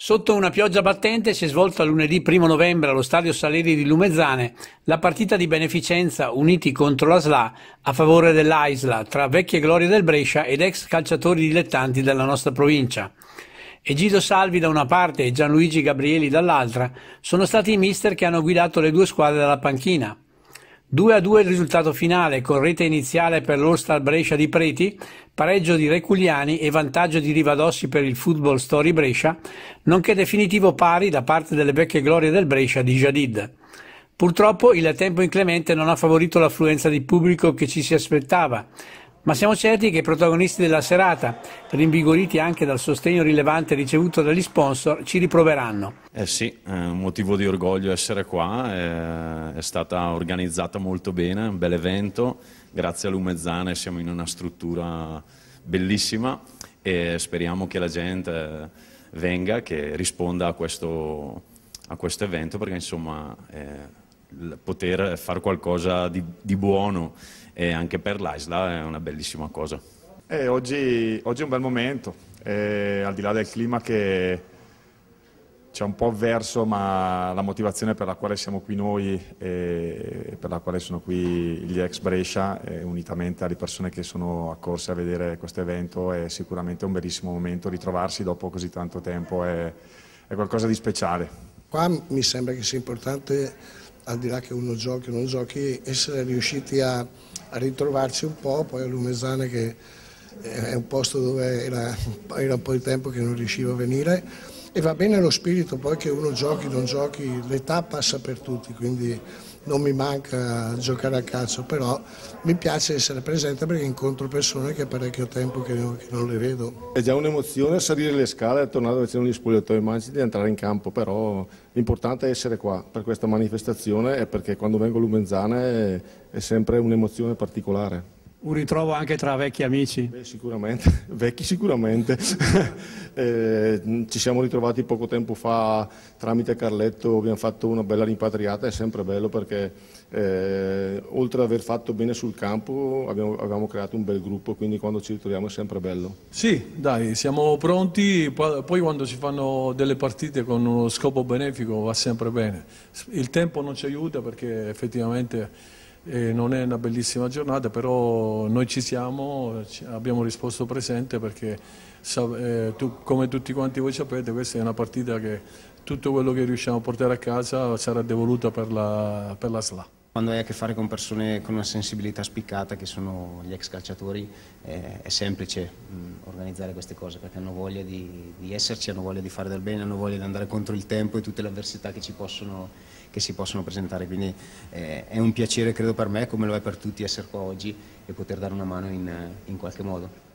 Sotto una pioggia battente si è svolta lunedì 1 novembre allo stadio Saleri di Lumezzane la partita di beneficenza Uniti contro la SLA a favore dell'Aisla tra vecchie glorie del Brescia ed ex calciatori dilettanti della nostra provincia. Egido Salvi da una parte e Gianluigi Gabrieli dall'altra sono stati i mister che hanno guidato le due squadre dalla panchina. 2-2 a il risultato finale, con rete iniziale per l'All-Star Brescia di Preti, pareggio di Reculiani e vantaggio di Rivadossi per il Football Story Brescia, nonché definitivo pari da parte delle vecchie glorie del Brescia di Jadid. Purtroppo il tempo inclemente non ha favorito l'affluenza di pubblico che ci si aspettava, ma siamo certi che i protagonisti della serata, rinvigoriti anche dal sostegno rilevante ricevuto dagli sponsor, ci riproveranno. Eh sì, è un motivo di orgoglio essere qua, è stata organizzata molto bene, un bel evento, grazie a Lumezzane siamo in una struttura bellissima e speriamo che la gente venga, che risponda a questo, a questo evento perché insomma... È eh, poter fare qualcosa di, di buono e anche per l'Isla è una bellissima cosa. Eh, oggi, oggi, è un bel momento, eh, al di là del clima che c'è un po' avverso, ma la motivazione per la quale siamo qui noi e per la quale sono qui gli ex Brescia, eh, unitamente alle persone che sono accorse a vedere questo evento, è sicuramente un bellissimo momento ritrovarsi dopo così tanto tempo, è, è qualcosa di speciale. Qua mi sembra che sia importante al di là che uno giochi o non giochi, essere riusciti a, a ritrovarci un po', poi a Lumezzane che è un posto dove era, era un po' di tempo che non riuscivo a venire e va bene lo spirito, poi che uno giochi, non giochi, l'età passa per tutti, quindi non mi manca giocare a calcio, però mi piace essere presente perché incontro persone che è parecchio tempo che, non, che non le vedo. È già un'emozione salire le scale, e tornare dove c'erano gli spogliatoi magici e entrare in campo, però l'importante è essere qua per questa manifestazione e perché quando vengo a Lumenzane è sempre un'emozione particolare. Un ritrovo anche tra vecchi amici? Beh, sicuramente, vecchi sicuramente. eh, ci siamo ritrovati poco tempo fa tramite Carletto, abbiamo fatto una bella rimpatriata, è sempre bello perché eh, oltre ad aver fatto bene sul campo abbiamo, abbiamo, creato un bel gruppo, quindi quando ci ritroviamo è sempre bello. Sì, dai, siamo pronti, poi quando si fanno delle partite con uno scopo benefico va sempre bene. Il tempo non ci aiuta perché effettivamente e non è una bellissima giornata, però noi ci siamo, abbiamo risposto presente perché eh, tu, come tutti quanti voi sapete questa è una partita che tutto quello che riusciamo a portare a casa sarà devoluto per la, per la SLA quando hai a che fare con persone con una sensibilità spiccata, che sono gli ex calciatori, eh, è semplice mh, mm, organizzare queste cose perché hanno voglia di, di, esserci, hanno voglia di fare del bene, hanno voglia di andare contro il tempo e tutte le avversità che, possono, che si possono presentare. Quindi eh, è un piacere, credo, per me, come lo è per tutti, essere qua oggi e poter dare una mano in, in qualche modo.